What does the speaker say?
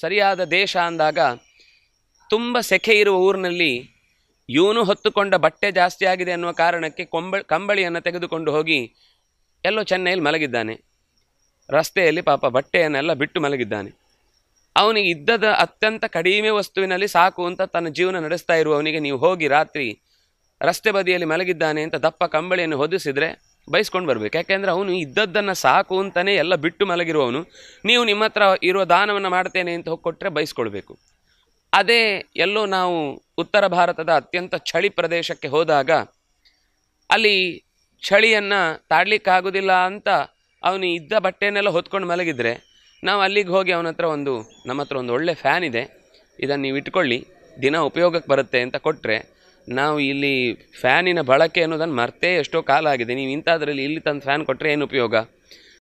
ಸರಿಯಾದ ದೇಶ ಅಂದಾಗ ತುಂಬ ಸೆಖೆ ಇರುವ ಊರಿನಲ್ಲಿ ಇವನು ಹೊತ್ತುಕೊಂಡ ಬಟ್ಟೆ ಜಾಸ್ತಿ ಆಗಿದೆ ಅನ್ನುವ ಕಾರಣಕ್ಕೆ ಕೊಂಬ ಕಂಬಳಿಯನ್ನು ತೆಗೆದುಕೊಂಡು ಹೋಗಿ ಎಲ್ಲೋ ಚೆನ್ನೈಯಲ್ಲಿ ಮಲಗಿದ್ದಾನೆ ರಸ್ತೆಯಲ್ಲಿ ಪಾಪ ಬಟ್ಟೆಯನ್ನೆಲ್ಲ ಬಿಟ್ಟು ಮಲಗಿದ್ದಾನೆ ಅವನಿಗೆ ಇದ್ದದ ಅತ್ಯಂತ ಕಡಿಮೆ ವಸ್ತುವಿನಲ್ಲಿ ಸಾಕು ಅಂತ ತನ್ನ ಜೀವನ ನಡೆಸ್ತಾ ಇರುವವನಿಗೆ ನೀವು ಹೋಗಿ ರಾತ್ರಿ ರಸ್ತೆ ಬದಿಯಲ್ಲಿ ಮಲಗಿದ್ದಾನೆ ಅಂತ ದಪ್ಪ ಕಂಬಳಿಯನ್ನು ಹೊದಿಸಿದರೆ ಬಯಸ್ಕೊಂಡು ಬರಬೇಕು ಯಾಕೆಂದರೆ ಅವನು ಇದ್ದದ್ದನ್ನು ಸಾಕು ಅಂತಲೇ ಎಲ್ಲ ಬಿಟ್ಟು ಮಲಗಿರುವವನು ನೀವು ನಿಮ್ಮ ಹತ್ರ ಇರುವ ದಾನವನ್ನು ಮಾಡ್ತೇನೆ ಅಂತ ಹೋಗಿ ಕೊಟ್ಟರೆ ಬಯಸ್ಕೊಳ್ಬೇಕು ಅದೇ ಎಲ್ಲೋ ನಾವು ಉತ್ತರ ಭಾರತದ ಅತ್ಯಂತ ಚಳಿ ಪ್ರದೇಶಕ್ಕೆ ಹೋದಾಗ ಅಲ್ಲಿ ಚಳಿಯನ್ನು ತಾಡಲಿಕ್ಕಾಗೋದಿಲ್ಲ ಅಂತ ಅವನು ಇದ್ದ ಬಟ್ಟೆನೆಲ್ಲ ಹೊತ್ಕೊಂಡು ಮಲಗಿದರೆ ನಾವು ಅಲ್ಲಿಗೆ ಹೋಗಿ ಅವನ ಹತ್ರ ಒಂದು ನಮ್ಮ ಹತ್ರ ಒಂದು ಒಳ್ಳೆ ಫ್ಯಾನ್ ಇದೆ ಇದನ್ನು ನೀವು ಇಟ್ಕೊಳ್ಳಿ ದಿನ ಉಪಯೋಗಕ್ಕೆ ಬರುತ್ತೆ ಅಂತ ಕೊಟ್ಟರೆ ನಾವು ಇಲ್ಲಿ ಫ್ಯಾನಿನ ಬಳಕೆ ಅನ್ನೋದನ್ನು ಮರ್ತೇ ಎಷ್ಟೋ ಕಾಲ ಆಗಿದೆ ನೀವು ಇಂಥದ್ರಲ್ಲಿ ಇಲ್ಲಿ ತಂದು ಫ್ಯಾನ್ ಕೊಟ್ಟರೆ ಏನು ಉಪಯೋಗ